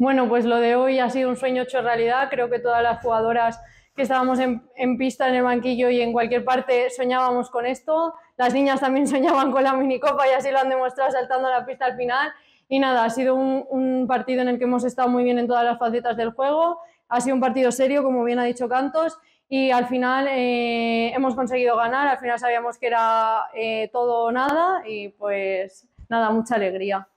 Bueno, pues lo de hoy ha sido un sueño hecho realidad. Creo que todas las jugadoras que estábamos en, pista, en el banquillo y en cualquier parte soñábamos con esto. Las niñas también soñaban con la minicopa y así lo han demostrado saltando a la pista al final. Y nada, ha sido un, partido en el que hemos estado muy bien en todas las facetas del juego. Ha sido un partido serio, como bien ha dicho Cantos, y al final eh, hemos conseguido ganar. Al final sabíamos que era eh, todo o nada y pues nada, mucha alegría.